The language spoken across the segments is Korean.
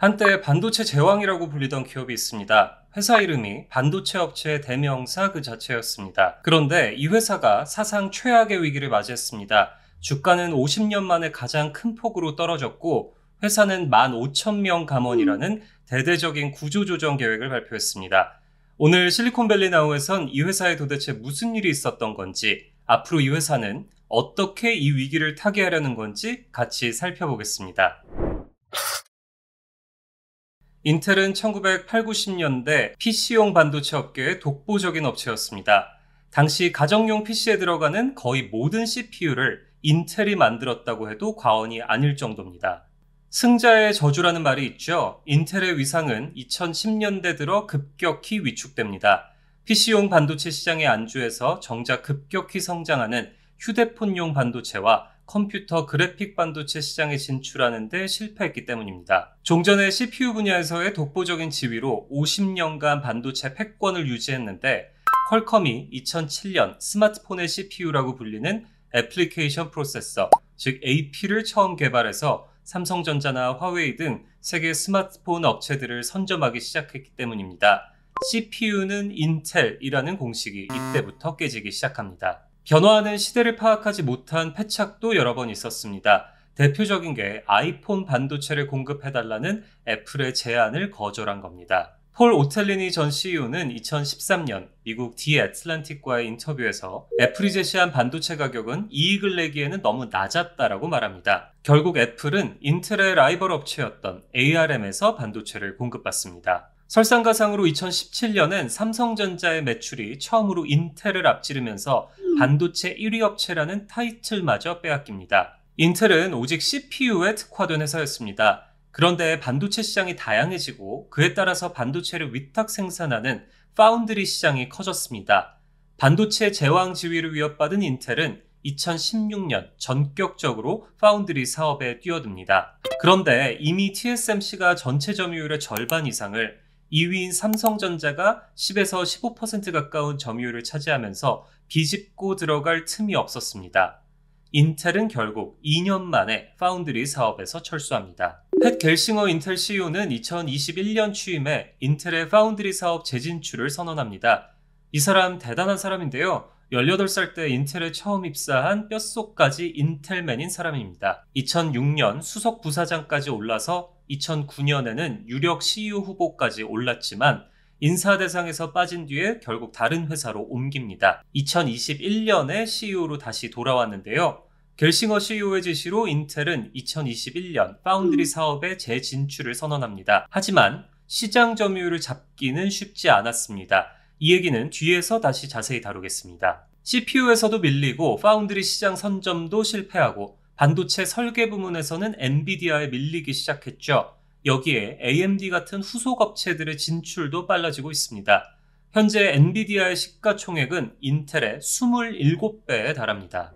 한때 반도체 제왕이라고 불리던 기업이 있습니다. 회사 이름이 반도체 업체의 대명사 그 자체였습니다. 그런데 이 회사가 사상 최악의 위기를 맞이했습니다. 주가는 50년 만에 가장 큰 폭으로 떨어졌고 회사는 15,000명 감원이라는 대대적인 구조조정 계획을 발표했습니다. 오늘 실리콘밸리 나우에선 이 회사에 도대체 무슨 일이 있었던 건지 앞으로 이 회사는 어떻게 이 위기를 타개하려는 건지 같이 살펴보겠습니다. 인텔은 1980, 년대 PC용 반도체 업계의 독보적인 업체였습니다. 당시 가정용 PC에 들어가는 거의 모든 CPU를 인텔이 만들었다고 해도 과언이 아닐 정도입니다. 승자의 저주라는 말이 있죠. 인텔의 위상은 2010년대 들어 급격히 위축됩니다. PC용 반도체 시장의 안주에서 정작 급격히 성장하는 휴대폰용 반도체와 컴퓨터 그래픽 반도체 시장에 진출하는데 실패했기 때문입니다. 종전의 CPU 분야에서의 독보적인 지위로 50년간 반도체 패권을 유지했는데 퀄컴이 2007년 스마트폰의 CPU라고 불리는 애플리케이션 프로세서, 즉 AP를 처음 개발해서 삼성전자나 화웨이 등 세계 스마트폰 업체들을 선점하기 시작했기 때문입니다. CPU는 인텔이라는 공식이 이때부터 깨지기 시작합니다. 변화하는 시대를 파악하지 못한 패착도 여러 번 있었습니다. 대표적인 게 아이폰 반도체를 공급해달라는 애플의 제안을 거절한 겁니다. 폴 오텔리니 전 CEO는 2013년 미국 디 애틀란틱과의 인터뷰에서 애플이 제시한 반도체 가격은 이익을 내기에는 너무 낮았다라고 말합니다. 결국 애플은 인텔의 라이벌 업체였던 ARM에서 반도체를 공급받습니다. 설상가상으로 2017년엔 삼성전자의 매출이 처음으로 인텔을 앞지르면서 반도체 1위 업체라는 타이틀마저 빼앗깁니다. 인텔은 오직 CPU에 특화된 회사였습니다. 그런데 반도체 시장이 다양해지고 그에 따라서 반도체를 위탁 생산하는 파운드리 시장이 커졌습니다. 반도체 제왕 지위를 위협받은 인텔은 2016년 전격적으로 파운드리 사업에 뛰어듭니다. 그런데 이미 TSMC가 전체 점유율의 절반 이상을 2위인 삼성전자가 10에서 15% 가까운 점유율을 차지하면서 비집고 들어갈 틈이 없었습니다. 인텔은 결국 2년 만에 파운드리 사업에서 철수합니다. 펫 겔싱어 인텔 CEO는 2021년 취임에 인텔의 파운드리 사업 재진출을 선언합니다. 이 사람 대단한 사람인데요. 18살 때 인텔에 처음 입사한 뼛속까지 인텔맨인 사람입니다. 2006년 수석 부사장까지 올라서 2009년에는 유력 CEO 후보까지 올랐지만 인사 대상에서 빠진 뒤에 결국 다른 회사로 옮깁니다. 2021년에 CEO로 다시 돌아왔는데요. 겔싱어 CEO의 지시로 인텔은 2021년 파운드리 음. 사업에 재진출을 선언합니다. 하지만 시장 점유율을 잡기는 쉽지 않았습니다. 이 얘기는 뒤에서 다시 자세히 다루겠습니다. CPU에서도 밀리고 파운드리 시장 선점도 실패하고 반도체 설계 부문에서는 엔비디아에 밀리기 시작했죠. 여기에 AMD 같은 후속 업체들의 진출도 빨라지고 있습니다. 현재 엔비디아의 시가총액은 인텔의 27배에 달합니다.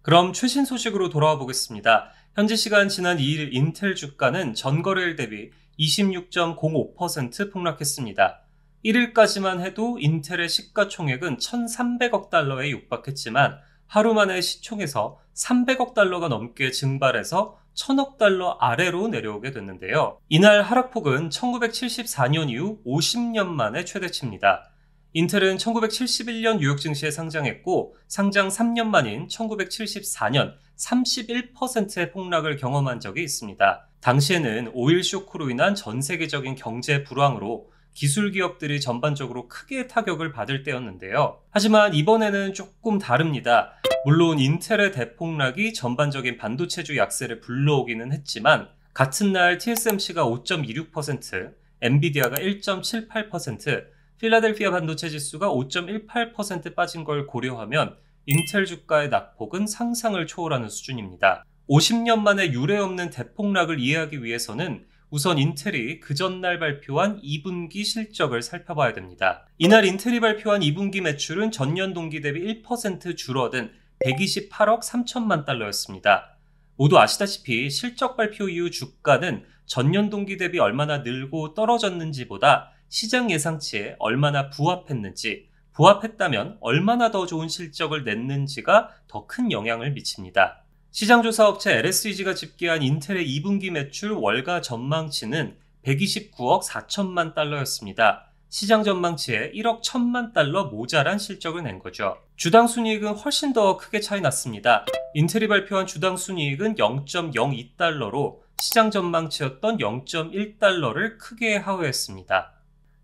그럼 최신 소식으로 돌아와 보겠습니다. 현재 시간 지난 2일 인텔 주가는 전거래일 대비 26.05% 폭락했습니다. 1일까지만 해도 인텔의 시가총액은 1,300억 달러에 육박했지만 하루 만에 시총에서 300억 달러가 넘게 증발해서 1000억 달러 아래로 내려오게 됐는데요. 이날 하락폭은 1974년 이후 50년 만에 최대치입니다. 인텔은 1971년 뉴욕 증시에 상장했고 상장 3년 만인 1974년 31%의 폭락을 경험한 적이 있습니다. 당시에는 오일 쇼크로 인한 전 세계적인 경제 불황으로 기술 기업들이 전반적으로 크게 타격을 받을 때였는데요. 하지만 이번에는 조금 다릅니다. 물론 인텔의 대폭락이 전반적인 반도체주 약세를 불러오기는 했지만 같은 날 TSMC가 5.26%, 엔비디아가 1.78%, 필라델피아 반도체 지수가 5.18% 빠진 걸 고려하면 인텔 주가의 낙폭은 상상을 초월하는 수준입니다. 50년 만에 유례 없는 대폭락을 이해하기 위해서는 우선 인텔이 그 전날 발표한 2분기 실적을 살펴봐야 됩니다. 이날 인텔이 발표한 2분기 매출은 전년 동기 대비 1% 줄어든 128억 3천만 달러였습니다. 모두 아시다시피 실적 발표 이후 주가는 전년 동기 대비 얼마나 늘고 떨어졌는지보다 시장 예상치에 얼마나 부합했는지, 부합했다면 얼마나 더 좋은 실적을 냈는지가 더 큰 영향을 미칩니다. 시장조사업체 LSEG가 집계한 인텔의 2분기 매출 월가 전망치는 129억 4천만 달러였습니다. 시장 전망치에 1억 1천만 달러 모자란 실적을 낸 거죠. 주당 순이익은 훨씬 더 크게 차이 났습니다. 인텔이 발표한 주당 순이익은 0.02달러로 시장 전망치였던 0.1달러를 크게 하회했습니다.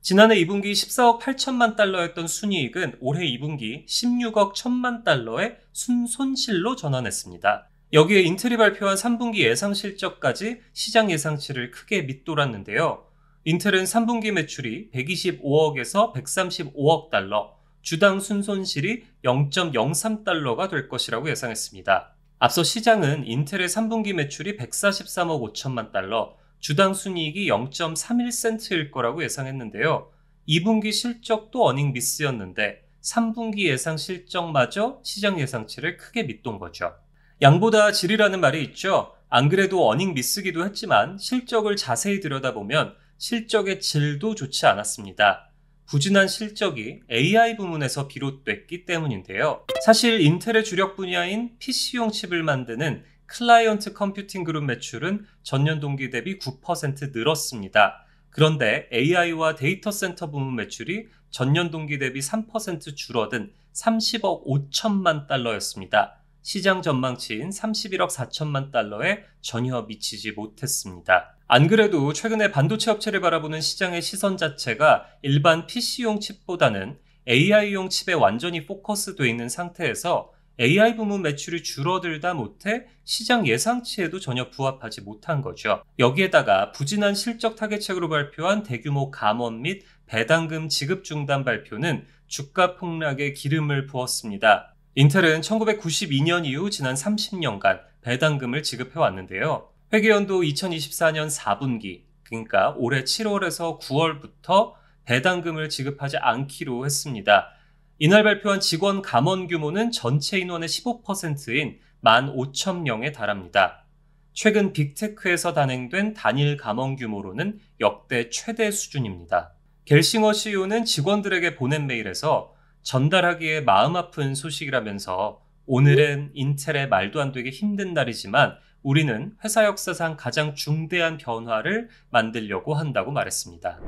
지난해 2분기 14억 8천만 달러였던 순이익은 올해 2분기 16억 1천만 달러의 순손실로 전환했습니다. 여기에 인텔이 발표한 3분기 예상 실적까지 시장 예상치를 크게 밑돌았는데요. 인텔은 3분기 매출이 125억에서 135억 달러, 주당 순손실이 0.03달러가 될 것이라고 예상했습니다. 앞서 시장은 인텔의 3분기 매출이 143억 5천만 달러, 주당 순이익이 0.31센트일 거라고 예상했는데요. 2분기 실적도 어닝 미스였는데 3분기 예상 실적마저 시장 예상치를 크게 밑돈 거죠. 양보다 질이라는 말이 있죠. 안 그래도 어닝 미스기도 했지만 실적을 자세히 들여다보면 실적의 질도 좋지 않았습니다. 부진한 실적이 AI 부문에서 비롯됐기 때문인데요. 사실 인텔의 주력 분야인 PC용 칩을 만드는 클라이언트 컴퓨팅 그룹 매출은 전년 동기 대비 9% 늘었습니다. 그런데 AI와 데이터 센터 부문 매출이 전년 동기 대비 3% 줄어든 30억 5천만 달러였습니다. 시장 전망치인 31억 4천만 달러에 전혀 미치지 못했습니다. 안 그래도 최근에 반도체 업체를 바라보는 시장의 시선 자체가 일반 PC용 칩보다는 AI용 칩에 완전히 포커스돼 있는 상태에서 AI 부문 매출이 줄어들다 못해 시장 예상치에도 전혀 부합하지 못한 거죠. 여기에다가 부진한 실적 타겟책으로 발표한 대규모 감원 및 배당금 지급 중단 발표는 주가 폭락에 기름을 부었습니다. 인텔은 1992년 이후 지난 30년간 배당금을 지급해 왔는데요. 회계연도 2024년 4분기, 그러니까 올해 7월에서 9월부터 배당금을 지급하지 않기로 했습니다. 이날 발표한 직원 감원 규모는 전체 인원의 15%인 15,000명에 달합니다. 최근 빅테크에서 단행된 단일 감원 규모로는 역대 최대 수준입니다. 갤싱어 CEO는 직원들에게 보낸 메일에서 전달하기에 마음 아픈 소식이라면서 오늘은 인텔의 말도 안 되게 힘든 날이지만 우리는 회사 역사상 가장 중대한 변화를 만들려고 한다고 말했습니다.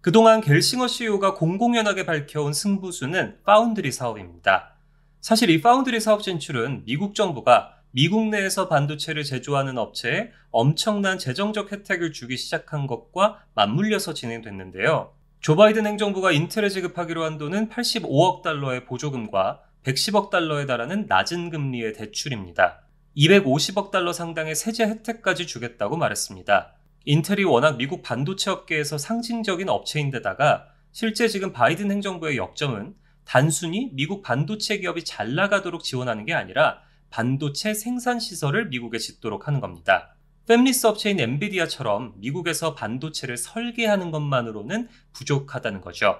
그동안 갤싱어 CEO가 공공연하게 밝혀온 승부수는 파운드리 사업입니다. 사실 이 파운드리 사업 진출은 미국 정부가 미국 내에서 반도체를 제조하는 업체에 엄청난 재정적 혜택을 주기 시작한 것과 맞물려서 진행됐는데요. 조 바이든 행정부가 인텔에 지급하기로 한 돈은 85억 달러의 보조금과 110억 달러에 달하는 낮은 금리의 대출입니다. 250억 달러 상당의 세제 혜택까지 주겠다고 말했습니다. 인텔이 워낙 미국 반도체 업계에서 상징적인 업체인데다가 실제 지금 바이든 행정부의 역점은 단순히 미국 반도체 기업이 잘 나가도록 지원하는 게 아니라 반도체 생산 시설을 미국에 짓도록 하는 겁니다. 팹리스 업체인 엔비디아처럼 미국에서 반도체를 설계하는 것만으로는 부족하다는 거죠.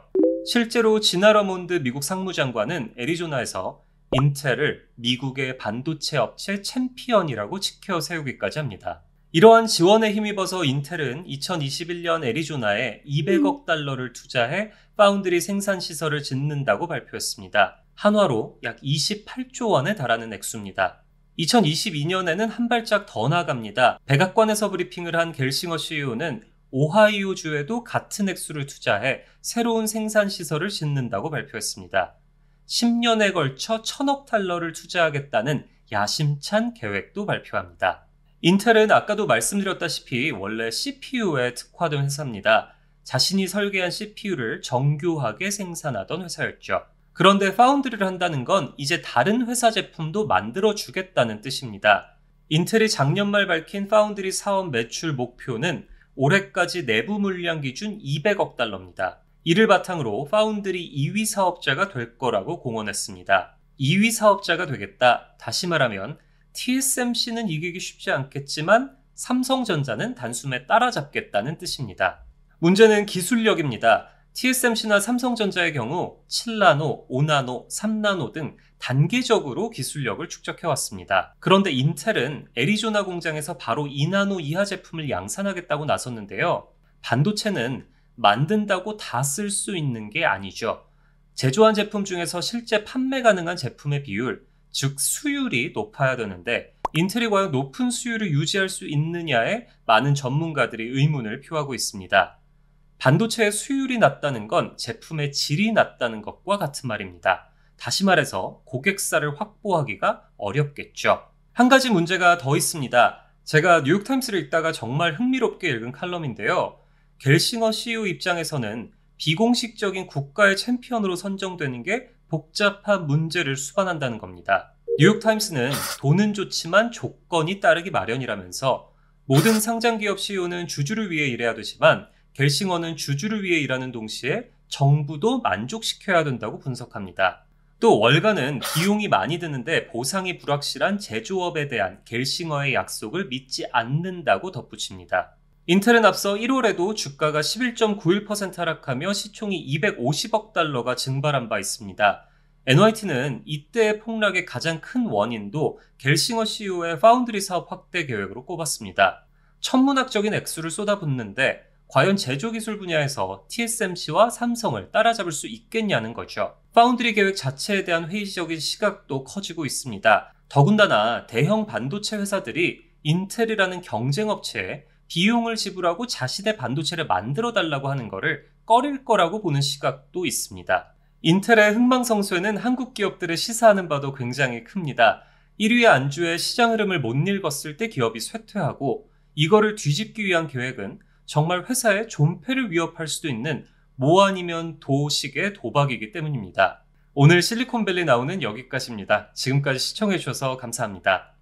실제로 지나라몬드 미국 상무장관은 애리조나에서 인텔을 미국의 반도체 업체 챔피언이라고 지켜 세우기까지 합니다. 이러한 지원에 힘입어서 인텔은 2021년 애리조나에 200억 달러를 투자해 파운드리 생산 시설을 짓는다고 발표했습니다. 한화로 약 28조 원에 달하는 액수입니다. 2022년에는 한 발짝 더 나갑니다. 백악관에서 브리핑을 한갤싱어 CEO는 오하이오주에도 같은 액수를 투자해 새로운 생산시설을 짓는다고 발표했습니다. 10년에 걸쳐 천억 달러를 투자하겠다는 야심찬 계획도 발표합니다. 인텔은 아까도 말씀드렸다시피 원래 CPU에 특화된 회사입니다. 자신이 설계한 CPU를 정교하게 생산하던 회사였죠. 그런데 파운드리를 한다는 건 이제 다른 회사 제품도 만들어 주겠다는 뜻입니다. 인텔이 작년 말 밝힌 파운드리 사업 매출 목표는 올해까지 내부 물량 기준 200억 달러입니다. 이를 바탕으로 파운드리 2위 사업자가 될 거라고 공언했습니다. 2위 사업자가 되겠다. 다시 말하면 TSMC는 이기기 쉽지 않겠지만 삼성전자는 단숨에 따라잡겠다는 뜻입니다. 문제는 기술력입니다. TSMC나 삼성전자의 경우 7나노, 5나노, 3나노 등 단계적으로 기술력을 축적해왔습니다. 그런데 인텔은 애리조나 공장에서 바로 2나노 이하 제품을 양산하겠다고 나섰는데요. 반도체는 만든다고 다 쓸 수 있는 게 아니죠. 제조한 제품 중에서 실제 판매 가능한 제품의 비율, 즉 수율이 높아야 되는데 인텔이 과연 높은 수율을 유지할 수 있느냐에 많은 전문가들이 의문을 표하고 있습니다. 반도체의 수율이 낮다는 건 제품의 질이 낮다는 것과 같은 말입니다. 다시 말해서 고객사를 확보하기가 어렵겠죠. 한 가지 문제가 더 있습니다. 제가 뉴욕타임스를 읽다가 정말 흥미롭게 읽은 칼럼인데요. 갤싱어 CEO 입장에서는 비공식적인 국가의 챔피언으로 선정되는 게 복잡한 문제를 수반한다는 겁니다. 뉴욕타임스는 돈은 좋지만 조건이 따르기 마련이라면서 모든 상장기업 CEO는 주주를 위해 일해야 되지만 갤싱어는 주주를 위해 일하는 동시에 정부도 만족시켜야 된다고 분석합니다. 또 월가는 비용이 많이 드는데 보상이 불확실한 제조업에 대한 갤싱어의 약속을 믿지 않는다고 덧붙입니다. 인텔은 앞서 1월에도 주가가 11.91% 하락하며 시총이 250억 달러가 증발한 바 있습니다. NYT는 이때의 폭락의 가장 큰 원인도 갤싱어 CEO의 파운드리 사업 확대 계획으로 꼽았습니다. 천문학적인 액수를 쏟아붓는데 과연 제조 기술 분야에서 TSMC와 삼성을 따라잡을 수 있겠냐는 거죠. 파운드리 계획 자체에 대한 회의적인 시각도 커지고 있습니다. 더군다나 대형 반도체 회사들이 인텔이라는 경쟁업체에 비용을 지불하고 자신의 반도체를 만들어 달라고 하는 것을 꺼릴 거라고 보는 시각도 있습니다. 인텔의 흥망성쇠는 한국 기업들의 시사하는 바도 굉장히 큽니다. 1위의 안주에 시장 흐름을 못 읽었을 때 기업이 쇠퇴하고 이거를 뒤집기 위한 계획은 정말 회사의 존폐를 위협할 수도 있는 모 아니면 도식의 도박이기 때문입니다. 오늘 실리콘밸리 나오는 여기까지입니다. 지금까지 시청해주셔서 감사합니다.